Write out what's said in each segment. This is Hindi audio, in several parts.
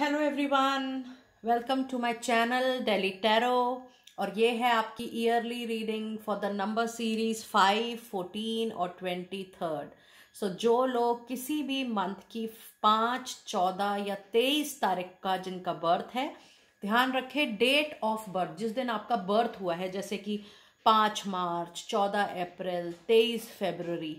hello everyone welcome to my channel daily tarot और ये है आपकी yearly reading for the number series five fourteen और ट्वेंटी थर्ड सो जो लोग किसी भी मंथ की पाँच चौदह या तेईस तारीख का जिनका बर्थ है ध्यान रखें डेट ऑफ बर्थ जिस दिन आपका बर्थ हुआ है जैसे कि पाँच मार्च चौदह अप्रैल तेईस February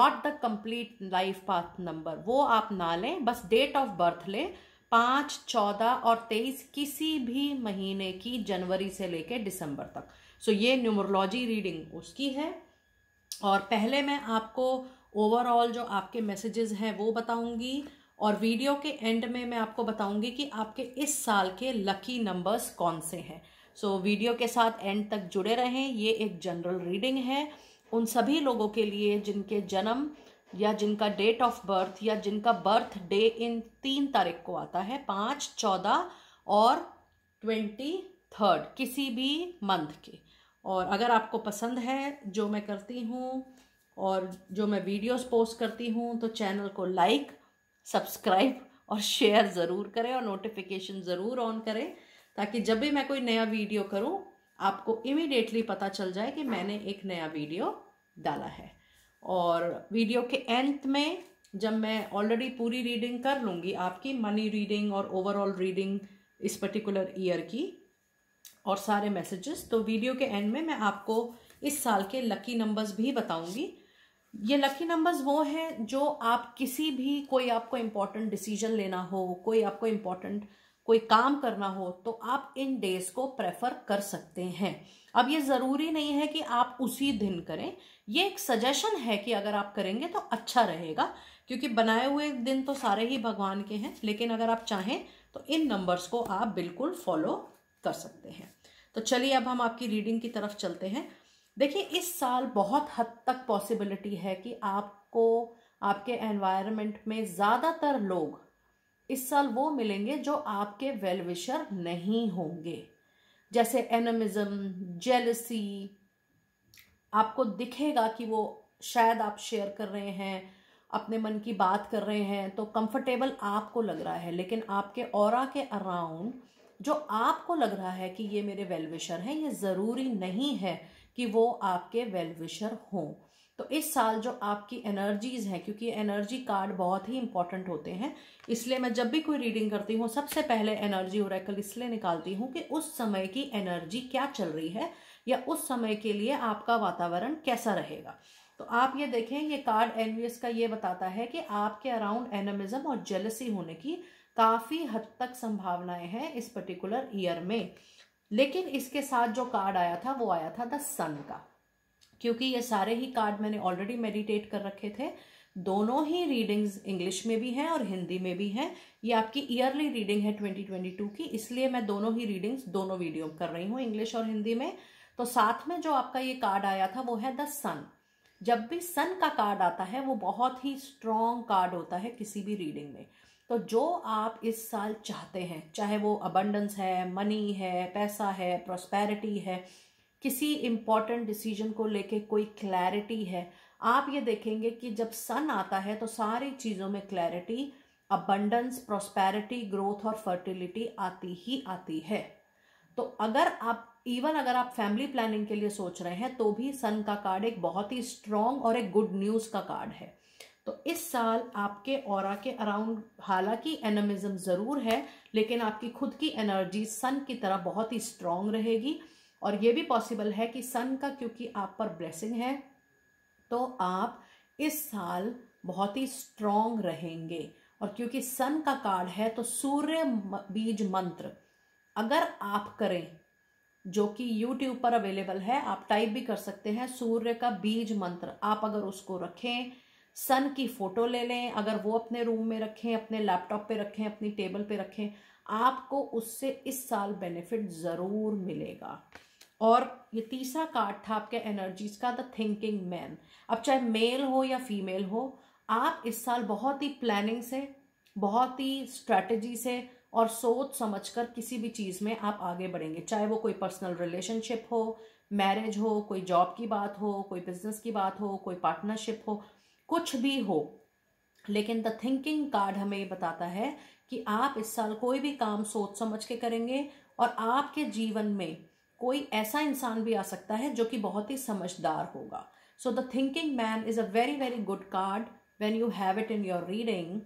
not the complete life path number वो आप ना लें बस डेट ऑफ बर्थ लें पाँच चौदह और तेईस किसी भी महीने की जनवरी से लेकर दिसंबर तक सो so, ये न्यूमरोलॉजी रीडिंग उसकी है और पहले मैं आपको ओवरऑल जो आपके मैसेजेस हैं वो बताऊंगी और वीडियो के एंड में मैं आपको बताऊंगी कि आपके इस साल के लकी नंबर्स कौन से हैं सो so, वीडियो के साथ एंड तक जुड़े रहें ये एक जनरल रीडिंग है उन सभी लोगों के लिए जिनके जन्म या जिनका डेट ऑफ बर्थ या जिनका बर्थ डे इन तीन तारीख को आता है पाँच चौदह और ट्वेंटी थर्ड किसी भी मंथ के और अगर आपको पसंद है जो मैं करती हूँ और जो मैं वीडियोस पोस्ट करती हूँ तो चैनल को लाइक सब्सक्राइब और शेयर ज़रूर करें और नोटिफिकेशन ज़रूर ऑन करें ताकि जब भी मैं कोई नया वीडियो करूँ आपको इमीडिएटली पता चल जाए कि मैंने एक नया वीडियो डाला है और वीडियो के एंड में जब मैं ऑलरेडी पूरी रीडिंग कर लूँगी आपकी मनी रीडिंग और ओवरऑल रीडिंग इस पर्टिकुलर ईयर की और सारे मैसेजेस तो वीडियो के एंड में मैं आपको इस साल के लकी नंबर्स भी बताऊंगी ये लकी नंबर्स वो हैं जो आप किसी भी कोई आपको इम्पोर्टेंट डिसीजन लेना हो कोई आपको इम्पोर्टेंट कोई काम करना हो तो आप इन डेज को प्रेफर कर सकते हैं अब ये ज़रूरी नहीं है कि आप उसी दिन करें ये एक सजेशन है कि अगर आप करेंगे तो अच्छा रहेगा क्योंकि बनाए हुए दिन तो सारे ही भगवान के हैं लेकिन अगर आप चाहें तो इन नंबर्स को आप बिल्कुल फॉलो कर सकते हैं तो चलिए अब हम आपकी रीडिंग की तरफ चलते हैं देखिए इस साल बहुत हद तक पॉसिबिलिटी है कि आपको आपके एनवायरमेंट में ज़्यादातर लोग इस साल वो मिलेंगे जो आपके वेलविशर नहीं होंगे जैसे एनमिज्म जेलसी आपको दिखेगा कि वो शायद आप शेयर कर रहे हैं अपने मन की बात कर रहे हैं तो कंफर्टेबल आपको लग रहा है लेकिन आपके और के अराउंड जो आपको लग रहा है कि ये मेरे वेलविशर हैं ये ज़रूरी नहीं है कि वो आपके वेलविशर हों तो इस साल जो आपकी एनर्जीज हैं क्योंकि एनर्जी कार्ड बहुत ही इंपॉर्टेंट होते हैं इसलिए मैं जब भी कोई रीडिंग करती हूँ सबसे पहले एनर्जी ओरेकल इसलिए निकालती हूँ कि उस समय की एनर्जी क्या चल रही है या उस समय के लिए आपका वातावरण कैसा रहेगा तो आप ये देखें ये कार्ड एनवीएस का ये बताता है कि आपके अराउंड एनमिज्म और जेलसी होने की काफ़ी हद तक संभावनाएं हैं इस पर्टिकुलर ईयर में लेकिन इसके साथ जो कार्ड आया था वो आया था द सन का क्योंकि ये सारे ही कार्ड मैंने ऑलरेडी मेडिटेट कर रखे थे दोनों ही रीडिंग्स इंग्लिश में भी हैं और हिंदी में भी हैं ये आपकी ईयरली रीडिंग है 2022 की इसलिए मैं दोनों ही रीडिंग्स दोनों वीडियो कर रही हूँ इंग्लिश और हिंदी में तो साथ में जो आपका ये कार्ड आया था वो है द सन जब भी सन का कार्ड आता है वो बहुत ही स्ट्रॉन्ग कार्ड होता है किसी भी रीडिंग में तो जो आप इस साल चाहते हैं चाहे वो अबंडेंस है मनी है पैसा है प्रोस्पेरिटी है किसी इम्पॉर्टेंट डिसीजन को लेके कोई क्लैरिटी है आप ये देखेंगे कि जब सन आता है तो सारी चीज़ों में क्लैरिटी अबंडेंस प्रोस्पेरिटी ग्रोथ और फर्टिलिटी आती ही आती है तो अगर आप इवन अगर आप फैमिली प्लानिंग के लिए सोच रहे हैं तो भी सन का कार्ड एक बहुत ही स्ट्रांग और एक गुड न्यूज़ का कार्ड है तो इस साल आपके और के अराउंड हालांकि एनमिज्म ज़रूर है लेकिन आपकी खुद की एनर्जी सन की तरह बहुत ही स्ट्रांग रहेगी और ये भी पॉसिबल है कि सन का क्योंकि आप पर ब्लेसिंग है तो आप इस साल बहुत ही स्ट्रांग रहेंगे और क्योंकि सन का कार्ड है तो सूर्य बीज मंत्र अगर आप करें जो कि यूट्यूब पर अवेलेबल है आप टाइप भी कर सकते हैं सूर्य का बीज मंत्र आप अगर उसको रखें सन की फ़ोटो ले लें अगर वो अपने रूम में रखें अपने लैपटॉप पे रखें अपनी टेबल पे रखें आपको उससे इस साल बेनिफिट ज़रूर मिलेगा और ये तीसरा कार्ड था आपके एनर्जीज का द थिंकिंग मैन अब चाहे मेल हो या फीमेल हो आप इस साल बहुत ही प्लानिंग से बहुत ही स्ट्रेटजी से और सोच समझकर किसी भी चीज़ में आप आगे बढ़ेंगे चाहे वो कोई पर्सनल रिलेशनशिप हो मैरिज हो कोई जॉब की बात हो कोई बिजनेस की बात हो कोई पार्टनरशिप हो कुछ भी हो लेकिन द थिंकिंग कार्ड हमें ये बताता है कि आप इस साल कोई भी काम सोच समझ के करेंगे और आपके जीवन में कोई ऐसा इंसान भी आ सकता है जो कि बहुत ही समझदार होगा so the thinking man is a very very good card when you have it in your reading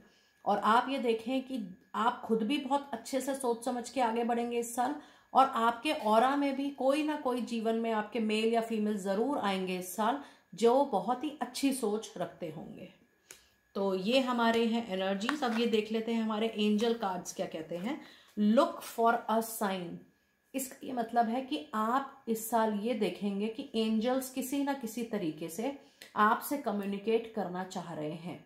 और आप ये देखें कि आप खुद भी बहुत अच्छे से सोच समझ के आगे बढ़ेंगे इस साल और आपके और में भी कोई ना कोई जीवन में आपके मेल या फीमेल ज़रूर आएंगे इस साल जो बहुत ही अच्छी सोच रखते होंगे तो ये हमारे हैं एनर्जीज अब ये देख लेते हैं हमारे एंजल कार्ड्स क्या कहते हैं लुक फॉर अ साइन इसका ये मतलब है कि आप इस साल ये देखेंगे कि एंजल्स किसी ना किसी तरीके से आपसे कम्युनिकेट करना चाह रहे हैं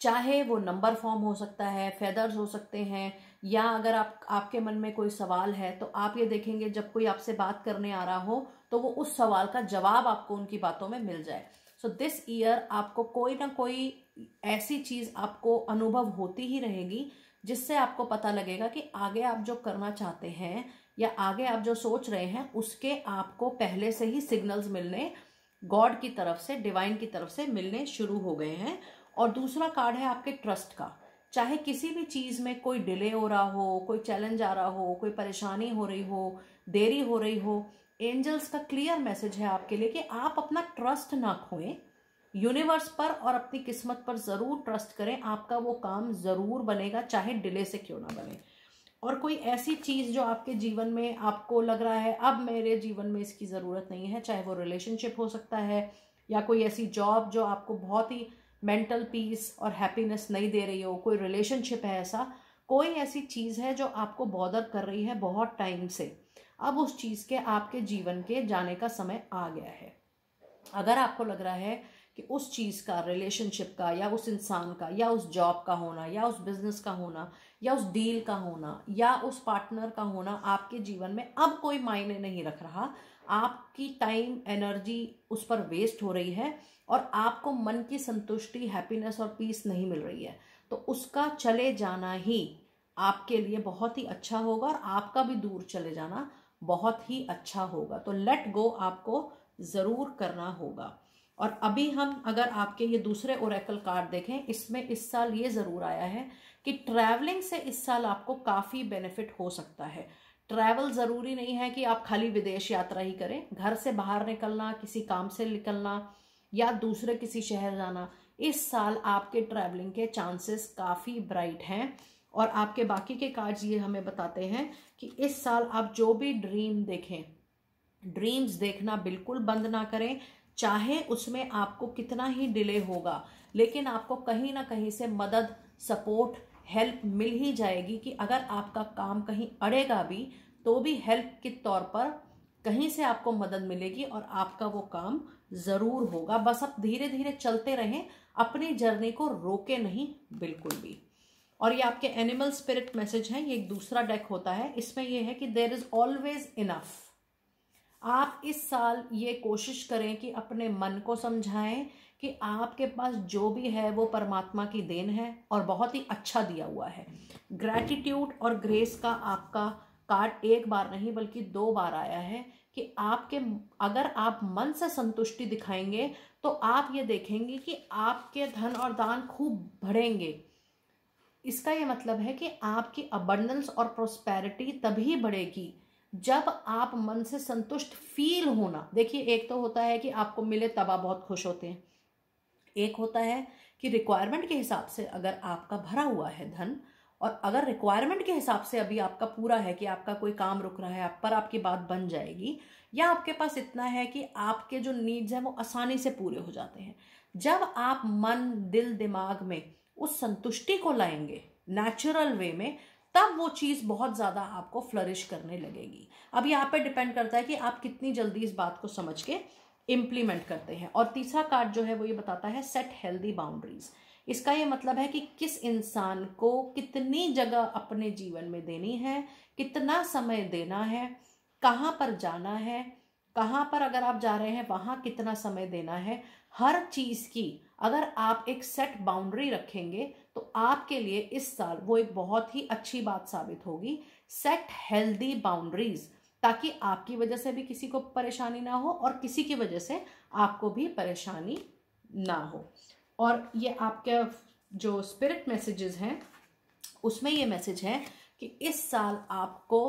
चाहे वो नंबर फॉर्म हो सकता है फेदर्स हो सकते हैं या अगर आप आपके मन में कोई सवाल है तो आप ये देखेंगे जब कोई आपसे बात करने आ रहा हो तो वो उस सवाल का जवाब आपको उनकी बातों में मिल जाए सो दिस ईयर आपको कोई ना कोई ऐसी चीज़ आपको अनुभव होती ही रहेगी जिससे आपको पता लगेगा कि आगे आप जो करना चाहते हैं या आगे आप जो सोच रहे हैं उसके आपको पहले से ही सिग्नल्स मिलने गॉड की तरफ से डिवाइन की तरफ से मिलने शुरू हो गए हैं और दूसरा कार्ड है आपके ट्रस्ट का चाहे किसी भी चीज़ में कोई डिले हो रहा हो कोई चैलेंज आ रहा हो कोई परेशानी हो रही हो देरी हो रही हो एंजल्स का क्लियर मैसेज है आपके लिए कि आप अपना ट्रस्ट ना खोएं यूनिवर्स पर और अपनी किस्मत पर ज़रूर ट्रस्ट करें आपका वो काम ज़रूर बनेगा चाहे डिले से क्यों ना बने और कोई ऐसी चीज़ जो आपके जीवन में आपको लग रहा है अब मेरे जीवन में इसकी ज़रूरत नहीं है चाहे वो रिलेशनशिप हो सकता है या कोई ऐसी जॉब जो आपको बहुत ही मेंटल पीस और हैप्पीनेस नहीं दे रही हो कोई रिलेशनशिप है ऐसा कोई ऐसी चीज़ है जो आपको बॉदर कर रही है बहुत टाइम से अब उस चीज़ के आपके जीवन के जाने का समय आ गया है अगर आपको लग रहा है कि उस चीज़ का रिलेशनशिप का या उस इंसान का या उस जॉब का होना या उस बिजनेस का होना या उस डील का होना या उस पार्टनर का होना आपके जीवन में अब कोई मायने नहीं रख रहा आपकी टाइम एनर्जी उस पर वेस्ट हो रही है और आपको मन की संतुष्टि हैप्पीनेस और पीस नहीं मिल रही है तो उसका चले जाना ही आपके लिए बहुत ही अच्छा होगा और आपका भी दूर चले जाना बहुत ही अच्छा होगा तो लेट गो आपको ज़रूर करना होगा और अभी हम अगर आपके ये दूसरे ओरेकल कार्ड देखें इसमें इस साल ये ज़रूर आया है कि ट्रैवलिंग से इस साल आपको काफ़ी बेनिफिट हो सकता है ट्रैवल ज़रूरी नहीं है कि आप खाली विदेश यात्रा ही करें घर से बाहर निकलना किसी काम से निकलना या दूसरे किसी शहर जाना इस साल आपके ट्रैवलिंग के चांसेस काफ़ी ब्राइट हैं और आपके बाकी के कार्ड ये हमें बताते हैं कि इस साल आप जो भी ड्रीम देखें ड्रीम्स देखना बिल्कुल बंद ना करें चाहे उसमें आपको कितना ही डिले होगा लेकिन आपको कहीं ना कहीं से मदद सपोर्ट हेल्प मिल ही जाएगी कि अगर आपका काम कहीं अड़ेगा भी तो भी हेल्प के तौर पर कहीं से आपको मदद मिलेगी और आपका वो काम ज़रूर होगा बस आप धीरे धीरे चलते रहें अपनी जर्नी को रोके नहीं बिल्कुल भी और ये आपके एनिमल स्पिरिट मैसेज है ये एक दूसरा डेक होता है इसमें ये है कि देर इज़ ऑलवेज इनफ आप इस साल ये कोशिश करें कि अपने मन को समझाएं कि आपके पास जो भी है वो परमात्मा की देन है और बहुत ही अच्छा दिया हुआ है ग्रैटिट्यूड और ग्रेस का आपका कार्ड एक बार नहीं बल्कि दो बार आया है कि आपके अगर आप मन से संतुष्टि दिखाएंगे तो आप ये देखेंगे कि आपके धन और दान खूब बढ़ेंगे इसका यह मतलब है कि आपकी अबंडेंस और प्रोस्पेरिटी तभी बढ़ेगी जब आप मन से संतुष्ट फील होना देखिए एक तो होता है कि आपको मिले तब आप बहुत खुश होते हैं एक होता है कि रिक्वायरमेंट के हिसाब से अगर आपका भरा हुआ है धन और अगर रिक्वायरमेंट के हिसाब से अभी आपका पूरा है कि आपका कोई काम रुक रहा है आप पर आपकी बात बन जाएगी या आपके पास इतना है कि आपके जो नीड्स हैं वो आसानी से पूरे हो जाते हैं जब आप मन दिल दिमाग में उस संतुष्टि को लाएंगे नेचुरल वे में तब वो चीज़ बहुत ज़्यादा आपको फ्लरिश करने लगेगी अब यहाँ पर डिपेंड करता है कि आप कितनी जल्दी इस बात को समझ के इम्प्लीमेंट करते हैं और तीसरा कार्ड जो है वो ये बताता है सेट हेल्दी बाउंड्रीज़ इसका ये मतलब है कि किस इंसान को कितनी जगह अपने जीवन में देनी है कितना समय देना है कहाँ पर जाना है कहाँ पर अगर आप जा रहे हैं वहाँ कितना समय देना है हर चीज़ की अगर आप एक सेट बाउंड्री रखेंगे तो आपके लिए इस साल वो एक बहुत ही अच्छी बात साबित होगी सेट हेल्दी बाउंड्रीज ताकि आपकी वजह से भी किसी को परेशानी ना हो और किसी की वजह से आपको भी परेशानी ना हो और ये आपके जो स्पिरिट मैसेजेस हैं उसमें ये मैसेज है कि इस साल आपको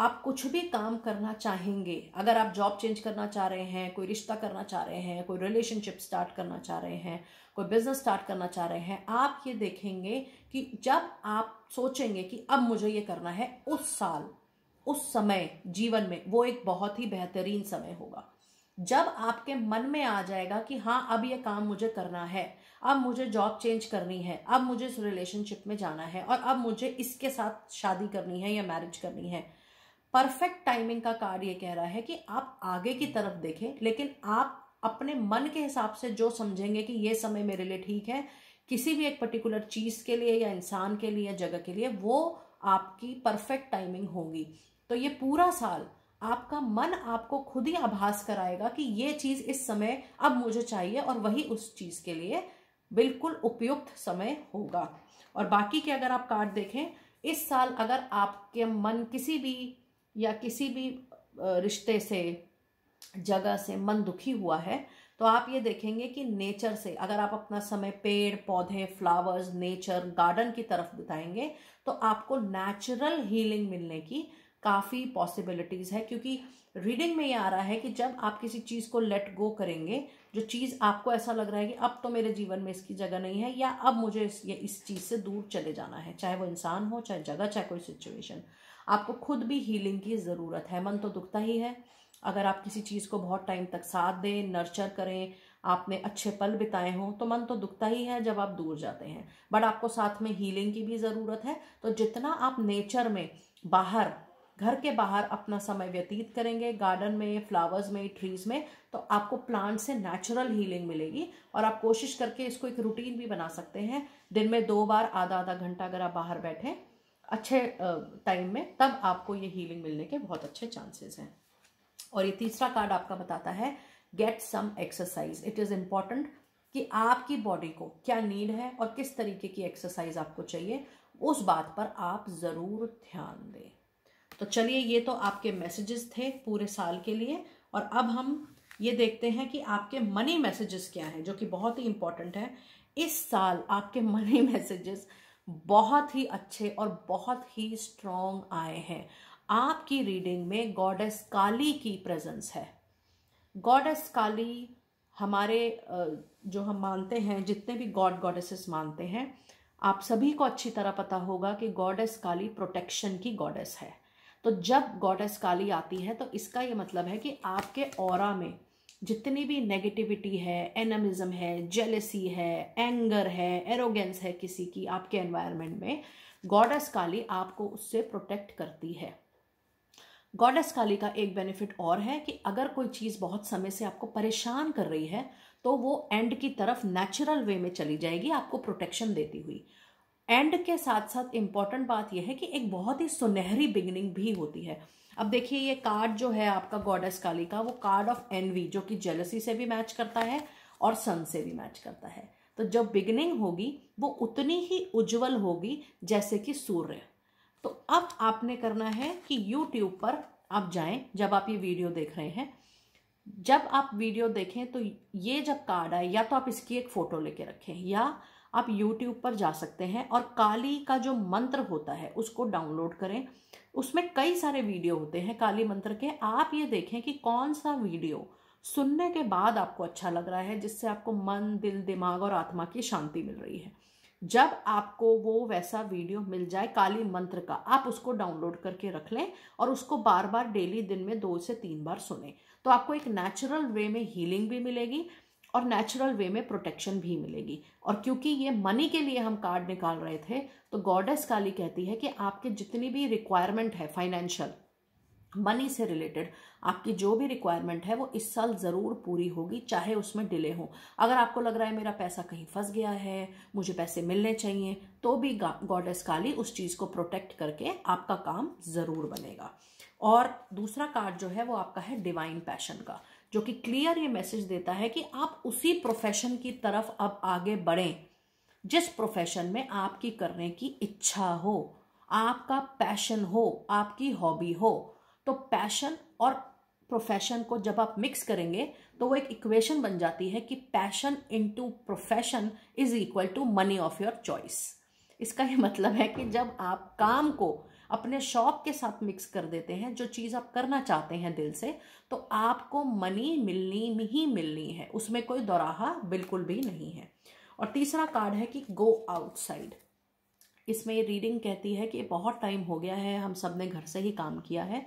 आप कुछ भी काम करना चाहेंगे अगर आप जॉब चेंज करना चाह रहे हैं कोई रिश्ता करना चाह रहे हैं कोई रिलेशनशिप स्टार्ट करना चाह रहे हैं कोई बिजनेस स्टार्ट करना चाह रहे हैं आप ये देखेंगे कि जब आप सोचेंगे कि अब मुझे ये करना है उस साल उस समय जीवन में वो एक बहुत ही बेहतरीन समय होगा जब आपके मन में आ जाएगा कि हाँ अब ये काम मुझे करना है अब मुझे जॉब चेंज करनी है अब मुझे इस रिलेशनशिप में जाना है और अब मुझे इसके साथ शादी करनी है या मैरिज करनी है परफेक्ट टाइमिंग का कार्ड ये कह रहा है कि आप आगे की तरफ देखें लेकिन आप अपने मन के हिसाब से जो समझेंगे कि ये समय मेरे लिए ठीक है किसी भी एक पर्टिकुलर चीज़ के लिए या इंसान के लिए जगह के लिए वो आपकी परफेक्ट टाइमिंग होगी तो ये पूरा साल आपका मन आपको खुद ही आभास कराएगा कि ये चीज़ इस समय अब मुझे चाहिए और वही उस चीज़ के लिए बिल्कुल उपयुक्त समय होगा और बाकी के अगर आप कार्ड देखें इस साल अगर आपके मन किसी भी या किसी भी रिश्ते से जगह से मन दुखी हुआ है तो आप ये देखेंगे कि नेचर से अगर आप अपना समय पेड़ पौधे फ्लावर्स नेचर गार्डन की तरफ बिताएंगे तो आपको नेचुरल हीलिंग मिलने की काफ़ी पॉसिबिलिटीज़ है क्योंकि रीडिंग में ये आ रहा है कि जब आप किसी चीज़ को लेट गो करेंगे जो चीज़ आपको ऐसा लग रहा है कि अब तो मेरे जीवन में इसकी जगह नहीं है या अब मुझे इस ये इस चीज़ से दूर चले जाना है चाहे वो इंसान हो चाहे जगह चाहे कोई सिचुएशन आपको खुद भी हीलिंग की ज़रूरत है मन तो दुखता ही है अगर आप किसी चीज़ को बहुत टाइम तक साथ दें नर्चर करें आपने अच्छे पल बिताए हों तो मन तो दुखता ही है जब आप दूर जाते हैं बट आपको साथ में हीलिंग की भी ज़रूरत है तो जितना आप नेचर में बाहर घर के बाहर अपना समय व्यतीत करेंगे गार्डन में फ्लावर्स में ट्रीज में तो आपको प्लांट से नेचुरल हीलिंग मिलेगी और आप कोशिश करके इसको एक रूटीन भी बना सकते हैं दिन में दो बार आधा आधा घंटा अगर आप बाहर बैठें अच्छे टाइम में तब आपको ये हीलिंग मिलने के बहुत अच्छे चांसेस हैं और ये तीसरा कार्ड आपका बताता है get some exercise it is important कि आपकी बॉडी को क्या नीड है और किस तरीके की एक्सरसाइज आपको चाहिए उस बात पर आप ज़रूर ध्यान दें तो चलिए ये तो आपके मैसेजेस थे पूरे साल के लिए और अब हम ये देखते हैं कि आपके मनी मैसेजेस क्या हैं जो कि बहुत ही इम्पॉर्टेंट है इस साल आपके मनी मैसेजेस बहुत ही अच्छे और बहुत ही स्ट्रॉन्ग आए हैं आपकी रीडिंग में गॉडेस काली की प्रेजेंस है गॉडेस काली हमारे जो हम मानते हैं जितने भी गॉड गॉडेसेस मानते हैं आप सभी को अच्छी तरह पता होगा कि गॉडेस काली प्रोटेक्शन की गॉडेस है तो जब गॉडेस काली आती है तो इसका ये मतलब है कि आपके और में जितनी भी नेगेटिविटी है एनमिज्म है जेलेसी है एंगर है एरोगेंस है किसी की आपके एनवायरमेंट में गॉडेस काली आपको उससे प्रोटेक्ट करती है गॉडेस काली का एक बेनिफिट और है कि अगर कोई चीज़ बहुत समय से आपको परेशान कर रही है तो वो एंड की तरफ नेचुरल वे में चली जाएगी आपको प्रोटेक्शन देती हुई एंड के साथ साथ इम्पॉर्टेंट बात यह है कि एक बहुत ही सुनहरी बिगनिंग भी होती है अब देखिए ये कार्ड जो है आपका गॉडेस काली का वो कार्ड ऑफ एनवी जो कि जेलसी से भी मैच करता है और सन से भी मैच करता है तो जब बिगनिंग होगी वो उतनी ही उज्जवल होगी जैसे कि सूर्य तो अब आपने करना है कि यूट्यूब पर आप जाएं जब आप ये वीडियो देख रहे हैं जब आप वीडियो देखें तो ये जब कार्ड आए या तो आप इसकी एक फ़ोटो लेके रखें या आप यूट्यूब पर जा सकते हैं और काली का जो मंत्र होता है उसको डाउनलोड करें उसमें कई सारे वीडियो होते हैं काली मंत्र के आप ये देखें कि कौन सा वीडियो सुनने के बाद आपको अच्छा लग रहा है जिससे आपको मन दिल दिमाग और आत्मा की शांति मिल रही है जब आपको वो वैसा वीडियो मिल जाए काली मंत्र का आप उसको डाउनलोड करके रख लें और उसको बार बार डेली दिन में दो से तीन बार सुने तो आपको एक नेचुरल वे में हीलिंग भी मिलेगी और नेचुरल वे में प्रोटेक्शन भी मिलेगी और क्योंकि ये मनी के लिए हम कार्ड निकाल रहे थे तो गॉडेस काली कहती है कि आपके जितनी भी रिक्वायरमेंट है फाइनेंशियल मनी से रिलेटेड आपकी जो भी रिक्वायरमेंट है वो इस साल ज़रूर पूरी होगी चाहे उसमें डिले हो अगर आपको लग रहा है मेरा पैसा कहीं फंस गया है मुझे पैसे मिलने चाहिए तो भी गॉडेस काली उस चीज़ को प्रोटेक्ट करके आपका काम ज़रूर बनेगा और दूसरा कार्ड जो है वो आपका है डिवाइन पैशन का जो कि क्लियर ये मैसेज देता है कि आप उसी प्रोफेशन की तरफ अब आगे बढ़ें जिस प्रोफेशन में आपकी करने की इच्छा हो आपका पैशन हो आपकी हॉबी हो तो पैशन और प्रोफेशन को जब आप मिक्स करेंगे तो वो एक इक्वेशन बन जाती है कि passion into profession is equal to money of your choice इसका ये मतलब है कि जब आप काम को अपने शॉप के साथ मिक्स कर देते हैं जो चीज़ आप करना चाहते हैं दिल से तो आपको मनी मिलनी ही मिलनी है उसमें कोई दोराहा बिल्कुल भी नहीं है और तीसरा कार्ड है कि गो आउटसाइड इसमें ये रीडिंग कहती है कि बहुत टाइम हो गया है हम सब ने घर से ही काम किया है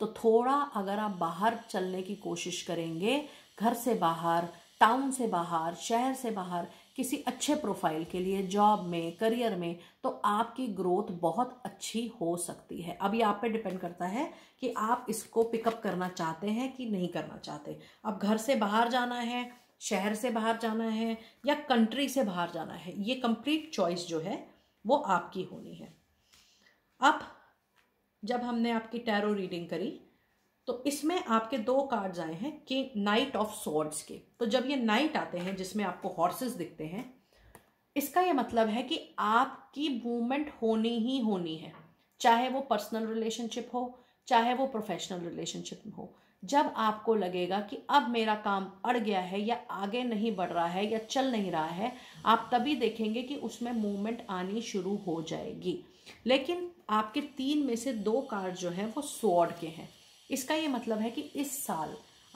तो थोड़ा अगर आप बाहर चलने की कोशिश करेंगे घर से बाहर टाउन से बाहर शहर से बाहर किसी अच्छे प्रोफाइल के लिए जॉब में करियर में तो आपकी ग्रोथ बहुत अच्छी हो सकती है अब ये आप पे डिपेंड करता है कि आप इसको पिकअप करना चाहते हैं कि नहीं करना चाहते अब घर से बाहर जाना है शहर से बाहर जाना है या कंट्री से बाहर जाना है ये कंप्लीट चॉइस जो है वो आपकी होनी है अब जब हमने आपकी टैरो रीडिंग करी तो इसमें आपके दो कार्ड्स आए हैं कि नाइट ऑफ सॉर्ड्स के तो जब ये नाइट आते हैं जिसमें आपको हॉर्सेस दिखते हैं इसका ये मतलब है कि आपकी मूवमेंट होनी ही होनी है चाहे वो पर्सनल रिलेशनशिप हो चाहे वो प्रोफेशनल रिलेशनशिप हो जब आपको लगेगा कि अब मेरा काम अड़ गया है या आगे नहीं बढ़ रहा है या चल नहीं रहा है आप तभी देखेंगे कि उसमें मूवमेंट आनी शुरू हो जाएगी लेकिन आपके तीन में से दो कार्ड जो हैं वो स्वॉर्ड के हैं इसका ये मतलब है कि इस साल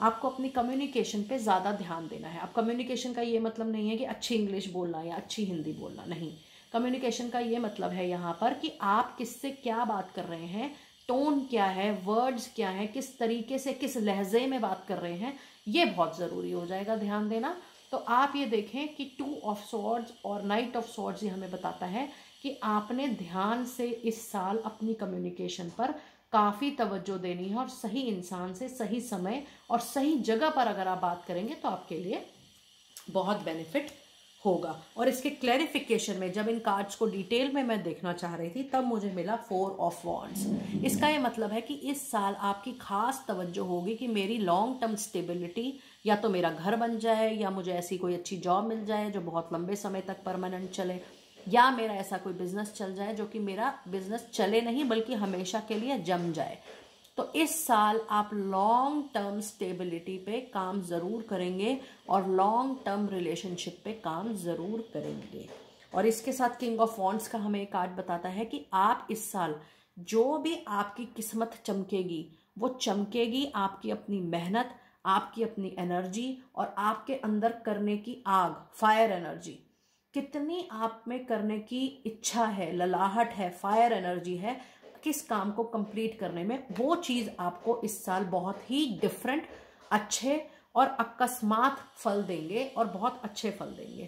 आपको अपनी कम्युनिकेशन पे ज़्यादा ध्यान देना है अब कम्युनिकेशन का ये मतलब नहीं है कि अच्छी इंग्लिश बोलना या अच्छी हिंदी बोलना नहीं कम्युनिकेशन का ये मतलब है यहाँ पर कि आप किससे क्या बात कर रहे हैं टोन क्या है वर्ड्स क्या है किस तरीके से किस लहजे में बात कर रहे हैं ये बहुत ज़रूरी हो जाएगा ध्यान देना तो आप ये देखें कि टू ऑफ सॉर्ड्स और नाइट ऑफ सॉर्ड्स ये हमें बताता है कि आपने ध्यान से इस साल अपनी कम्युनिकेशन पर काफ़ी तवज्जो देनी है और सही इंसान से सही समय और सही जगह पर अगर आप बात करेंगे तो आपके लिए बहुत बेनिफिट होगा और इसके क्लैरिफिकेशन में जब इन कार्ड्स को डिटेल में मैं देखना चाह रही थी तब मुझे मिला फोर ऑफ वॉन्ड्स इसका ये मतलब है कि इस साल आपकी खास तवज्जो होगी कि मेरी लॉन्ग टर्म स्टेबिलिटी या तो मेरा घर बन जाए या मुझे ऐसी कोई अच्छी जॉब मिल जाए जो बहुत लंबे समय तक परमानेंट चले या मेरा ऐसा कोई बिजनेस चल जाए जो कि मेरा बिजनेस चले नहीं बल्कि हमेशा के लिए जम जाए तो इस साल आप लॉन्ग टर्म स्टेबिलिटी पे काम ज़रूर करेंगे और लॉन्ग टर्म रिलेशनशिप पे काम ज़रूर करेंगे और इसके साथ किंग ऑफ वॉन्ट्स का हमें कार्ड बताता है कि आप इस साल जो भी आपकी किस्मत चमकेगी वो चमकेगी आपकी अपनी मेहनत आपकी अपनी एनर्जी और आपके अंदर करने की आग फायर एनर्जी कितनी आप में करने की इच्छा है ललाहट है फायर एनर्जी है किस काम को कंप्लीट करने में वो चीज़ आपको इस साल बहुत ही डिफरेंट अच्छे और अकस्मात फल देंगे और बहुत अच्छे फल देंगे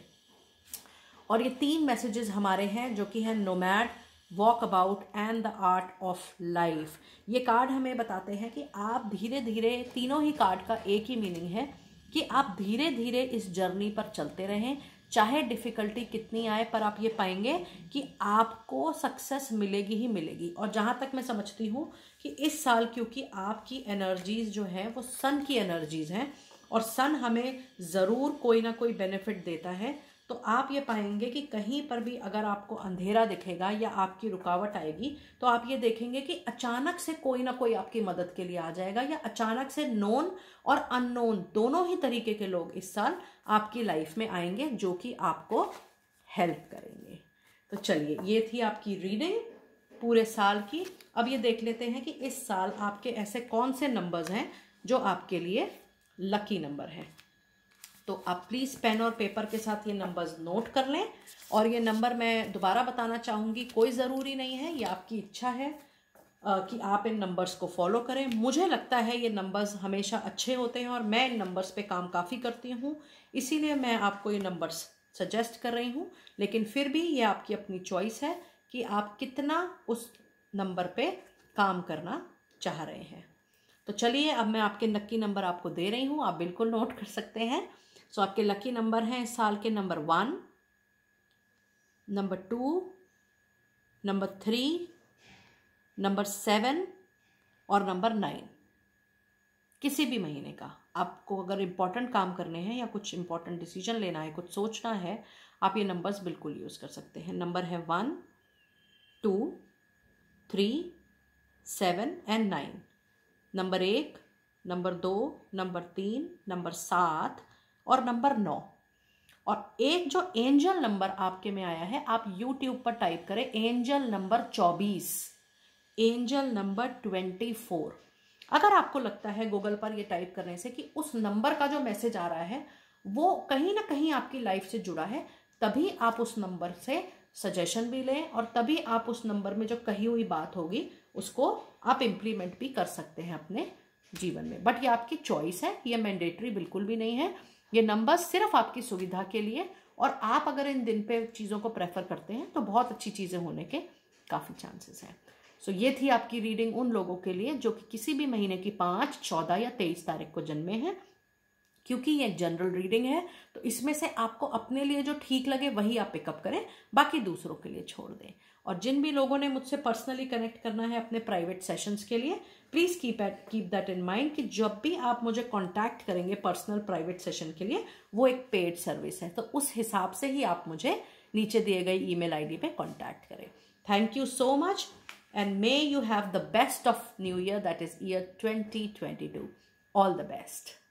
और ये तीन मैसेजेस हमारे हैं जो कि हैं nomad walk about and the art of life ये कार्ड हमें बताते हैं कि आप धीरे धीरे तीनों ही कार्ड का एक ही मीनिंग है कि आप धीरे धीरे इस जर्नी पर चलते रहें चाहे डिफ़िकल्टी कितनी आए पर आप ये पाएंगे कि आपको सक्सेस मिलेगी ही मिलेगी और जहाँ तक मैं समझती हूँ कि इस साल क्योंकि आपकी एनर्जीज़ जो है वो सन की एनर्जीज़ हैं और सन हमें ज़रूर कोई ना कोई बेनिफिट देता है तो आप ये पाएंगे कि कहीं पर भी अगर आपको अंधेरा दिखेगा या आपकी रुकावट आएगी तो आप ये देखेंगे कि अचानक से कोई ना कोई आपकी मदद के लिए आ जाएगा या अचानक से नोन और अननोन दोनों ही तरीके के लोग इस साल आपकी लाइफ में आएंगे जो कि आपको हेल्प करेंगे तो चलिए ये थी आपकी रीडिंग पूरे साल की अब ये देख लेते हैं कि इस साल आपके ऐसे कौन से नंबर्स हैं जो आपके लिए लकी नंबर हैं तो आप प्लीज़ पेन और पेपर के साथ ये नंबर्स नोट कर लें और ये नंबर मैं दोबारा बताना चाहूँगी कोई ज़रूरी नहीं है ये आपकी इच्छा है कि आप इन नंबर्स को फॉलो करें मुझे लगता है ये नंबर्स हमेशा अच्छे होते हैं और मैं इन नंबर्स पे काम काफ़ी करती हूँ इसीलिए मैं आपको ये नंबर्स सजेस्ट कर रही हूँ लेकिन फिर भी ये आपकी अपनी चॉइस है कि आप कितना उस नंबर पे काम करना चाह रहे हैं तो चलिए अब मैं आपके नक्की नंबर आपको दे रही हूँ आप बिल्कुल नोट कर सकते हैं सो आपके लकी नंबर हैं इस साल के number one number two number three number seven और नंबर नाइन किसी भी महीने का आपको अगर इम्पॉर्टेंट काम करने हैं या कुछ इम्पॉर्टेंट डिसीजन लेना है कुछ सोचना है आप ये नंबर्स बिल्कुल यूज़ कर सकते हैं नंबर है one two three seven and nine number एक नंबर दो नंबर तीन नंबर सात और नंबर नौ और एक जो एंजल नंबर आपके में आया है आप यूट्यूब पर टाइप करें एंजल नंबर चौबीस एंजल नंबर ट्वेंटी फोर अगर आपको लगता है गूगल पर ये टाइप करने से कि उस नंबर का जो मैसेज आ रहा है वो कहीं ना कहीं आपकी लाइफ से जुड़ा है तभी आप उस नंबर से सजेशन भी लें और तभी आप उस नंबर में जो कही हुई बात होगी उसको आप इम्प्लीमेंट भी कर सकते हैं अपने जीवन में बट ये आपकी चॉइस है ये मैंडेटरी बिल्कुल भी नहीं है ये नंबर सिर्फ आपकी सुविधा के लिए और आप अगर इन दिन पे चीज़ों को प्रेफर करते हैं तो बहुत अच्छी चीज़ें होने के काफ़ी चांसेस हैं सो so, ये थी आपकी रीडिंग उन लोगों के लिए जो कि किसी भी महीने की पाँच चौदह या तेईस तारीख को जन्मे हैं क्योंकि ये जनरल रीडिंग है तो इसमें से आपको अपने लिए जो ठीक लगे वही आप पिकअप करें बाकी दूसरों के लिए छोड़ दें और जिन भी लोगों ने मुझसे पर्सनली कनेक्ट करना है अपने प्राइवेट सेशंस के लिए please keep at keep that in mind कि जब भी आप मुझे कॉन्टैक्ट करेंगे पर्सनल प्राइवेट सेशन के लिए वो एक पेड सर्विस है तो उस हिसाब से ही आप मुझे नीचे दिए गए ईमेल आईडी पे कॉन्टैक्ट करें thank you so much and may you have the best of new year that is year twenty twenty two all the best